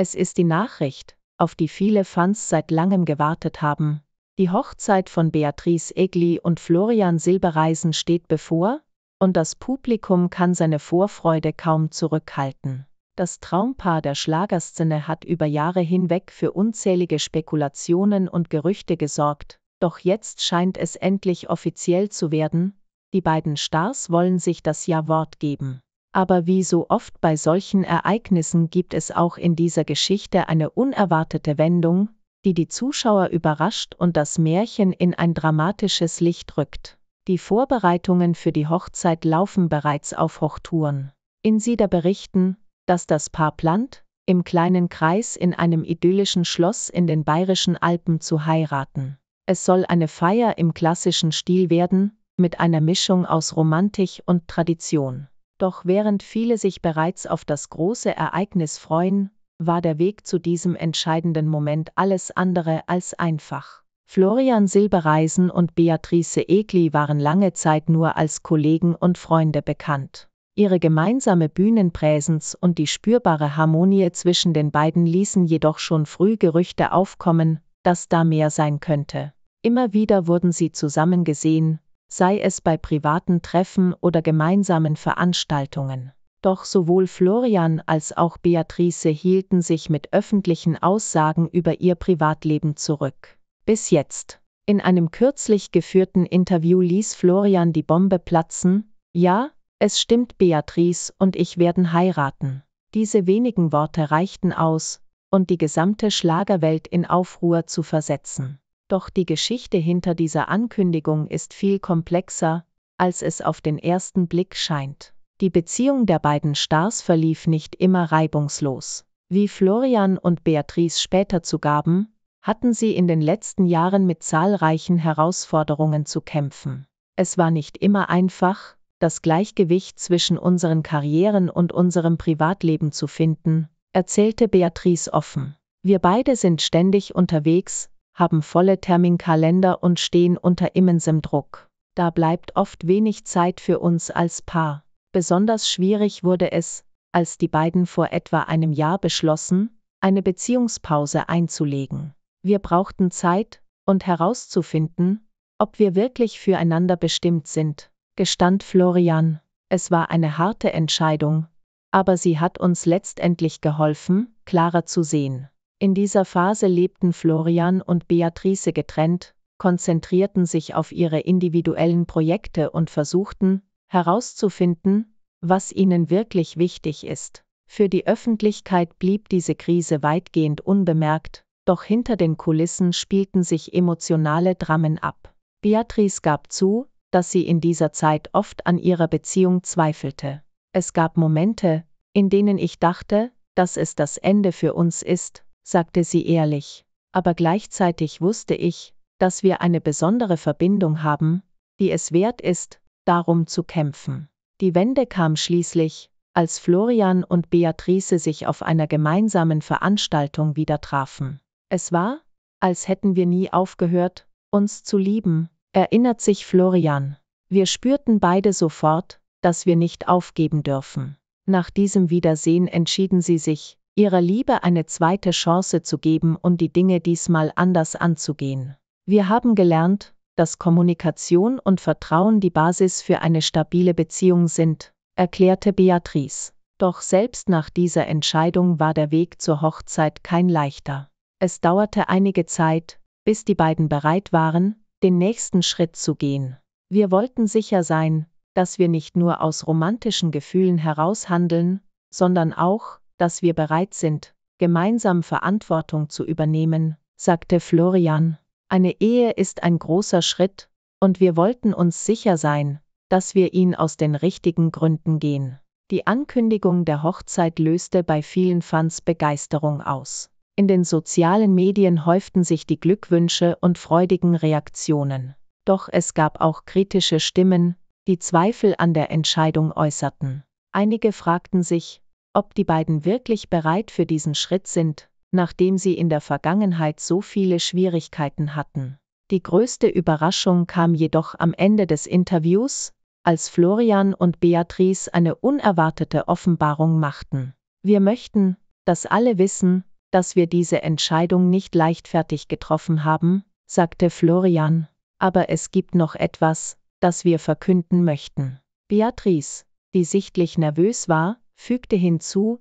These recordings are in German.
Es ist die Nachricht, auf die viele Fans seit langem gewartet haben. Die Hochzeit von Beatrice Egli und Florian Silbereisen steht bevor, und das Publikum kann seine Vorfreude kaum zurückhalten. Das Traumpaar der Schlagerszene hat über Jahre hinweg für unzählige Spekulationen und Gerüchte gesorgt, doch jetzt scheint es endlich offiziell zu werden, die beiden Stars wollen sich das Ja-Wort geben. Aber wie so oft bei solchen Ereignissen gibt es auch in dieser Geschichte eine unerwartete Wendung, die die Zuschauer überrascht und das Märchen in ein dramatisches Licht rückt. Die Vorbereitungen für die Hochzeit laufen bereits auf Hochtouren. Insider berichten, dass das Paar plant, im kleinen Kreis in einem idyllischen Schloss in den bayerischen Alpen zu heiraten. Es soll eine Feier im klassischen Stil werden, mit einer Mischung aus Romantik und Tradition. Doch während viele sich bereits auf das große Ereignis freuen, war der Weg zu diesem entscheidenden Moment alles andere als einfach. Florian Silbereisen und Beatrice Egli waren lange Zeit nur als Kollegen und Freunde bekannt. Ihre gemeinsame Bühnenpräsenz und die spürbare Harmonie zwischen den beiden ließen jedoch schon früh Gerüchte aufkommen, dass da mehr sein könnte. Immer wieder wurden sie zusammen gesehen, sei es bei privaten Treffen oder gemeinsamen Veranstaltungen. Doch sowohl Florian als auch Beatrice hielten sich mit öffentlichen Aussagen über ihr Privatleben zurück. Bis jetzt. In einem kürzlich geführten Interview ließ Florian die Bombe platzen, ja, es stimmt, Beatrice und ich werden heiraten. Diese wenigen Worte reichten aus, und die gesamte Schlagerwelt in Aufruhr zu versetzen. Doch die Geschichte hinter dieser Ankündigung ist viel komplexer, als es auf den ersten Blick scheint. Die Beziehung der beiden Stars verlief nicht immer reibungslos. Wie Florian und Beatrice später zugaben, hatten sie in den letzten Jahren mit zahlreichen Herausforderungen zu kämpfen. Es war nicht immer einfach, das Gleichgewicht zwischen unseren Karrieren und unserem Privatleben zu finden, erzählte Beatrice offen. Wir beide sind ständig unterwegs, haben volle Terminkalender und stehen unter immensem Druck. Da bleibt oft wenig Zeit für uns als Paar. Besonders schwierig wurde es, als die beiden vor etwa einem Jahr beschlossen, eine Beziehungspause einzulegen. Wir brauchten Zeit, und herauszufinden, ob wir wirklich füreinander bestimmt sind, gestand Florian. Es war eine harte Entscheidung, aber sie hat uns letztendlich geholfen, klarer zu sehen, in dieser Phase lebten Florian und Beatrice getrennt, konzentrierten sich auf ihre individuellen Projekte und versuchten, herauszufinden, was ihnen wirklich wichtig ist. Für die Öffentlichkeit blieb diese Krise weitgehend unbemerkt, doch hinter den Kulissen spielten sich emotionale Drammen ab. Beatrice gab zu, dass sie in dieser Zeit oft an ihrer Beziehung zweifelte. Es gab Momente, in denen ich dachte, dass es das Ende für uns ist, sagte sie ehrlich, aber gleichzeitig wusste ich, dass wir eine besondere Verbindung haben, die es wert ist, darum zu kämpfen. Die Wende kam schließlich, als Florian und Beatrice sich auf einer gemeinsamen Veranstaltung wieder trafen. Es war, als hätten wir nie aufgehört, uns zu lieben, erinnert sich Florian. Wir spürten beide sofort, dass wir nicht aufgeben dürfen. Nach diesem Wiedersehen entschieden sie sich, ihrer Liebe eine zweite Chance zu geben und um die Dinge diesmal anders anzugehen. Wir haben gelernt, dass Kommunikation und Vertrauen die Basis für eine stabile Beziehung sind, erklärte Beatrice. Doch selbst nach dieser Entscheidung war der Weg zur Hochzeit kein leichter. Es dauerte einige Zeit, bis die beiden bereit waren, den nächsten Schritt zu gehen. Wir wollten sicher sein, dass wir nicht nur aus romantischen Gefühlen heraus handeln, sondern auch, dass wir bereit sind, gemeinsam Verantwortung zu übernehmen, sagte Florian. Eine Ehe ist ein großer Schritt, und wir wollten uns sicher sein, dass wir ihn aus den richtigen Gründen gehen. Die Ankündigung der Hochzeit löste bei vielen Fans Begeisterung aus. In den sozialen Medien häuften sich die Glückwünsche und freudigen Reaktionen. Doch es gab auch kritische Stimmen, die Zweifel an der Entscheidung äußerten. Einige fragten sich, ob die beiden wirklich bereit für diesen Schritt sind, nachdem sie in der Vergangenheit so viele Schwierigkeiten hatten. Die größte Überraschung kam jedoch am Ende des Interviews, als Florian und Beatrice eine unerwartete Offenbarung machten. Wir möchten, dass alle wissen, dass wir diese Entscheidung nicht leichtfertig getroffen haben, sagte Florian, aber es gibt noch etwas, das wir verkünden möchten. Beatrice, die sichtlich nervös war, fügte hinzu,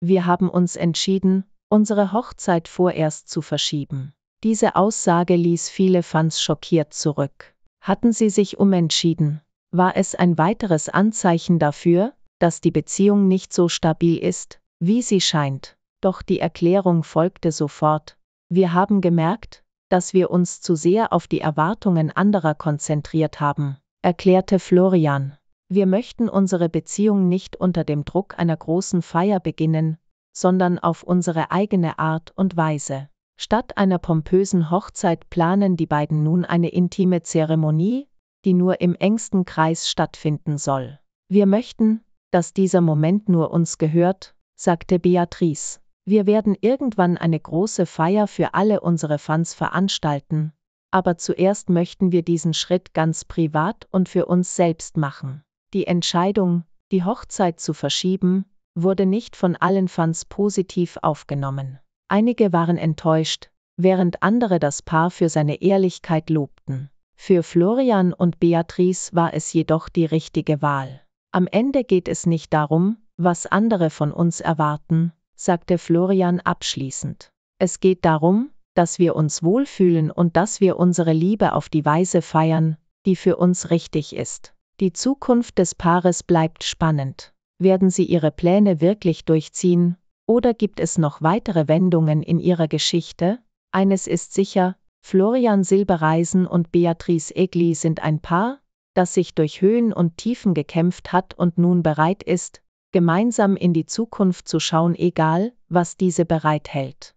wir haben uns entschieden, unsere Hochzeit vorerst zu verschieben. Diese Aussage ließ viele Fans schockiert zurück. Hatten sie sich umentschieden, war es ein weiteres Anzeichen dafür, dass die Beziehung nicht so stabil ist, wie sie scheint. Doch die Erklärung folgte sofort. Wir haben gemerkt, dass wir uns zu sehr auf die Erwartungen anderer konzentriert haben, erklärte Florian. Wir möchten unsere Beziehung nicht unter dem Druck einer großen Feier beginnen, sondern auf unsere eigene Art und Weise. Statt einer pompösen Hochzeit planen die beiden nun eine intime Zeremonie, die nur im engsten Kreis stattfinden soll. Wir möchten, dass dieser Moment nur uns gehört, sagte Beatrice. Wir werden irgendwann eine große Feier für alle unsere Fans veranstalten, aber zuerst möchten wir diesen Schritt ganz privat und für uns selbst machen. Die Entscheidung, die Hochzeit zu verschieben, wurde nicht von allen Fans positiv aufgenommen. Einige waren enttäuscht, während andere das Paar für seine Ehrlichkeit lobten. Für Florian und Beatrice war es jedoch die richtige Wahl. Am Ende geht es nicht darum, was andere von uns erwarten, sagte Florian abschließend. Es geht darum, dass wir uns wohlfühlen und dass wir unsere Liebe auf die Weise feiern, die für uns richtig ist. Die Zukunft des Paares bleibt spannend. Werden sie ihre Pläne wirklich durchziehen, oder gibt es noch weitere Wendungen in ihrer Geschichte? Eines ist sicher, Florian Silbereisen und Beatrice Egli sind ein Paar, das sich durch Höhen und Tiefen gekämpft hat und nun bereit ist, gemeinsam in die Zukunft zu schauen, egal, was diese bereithält.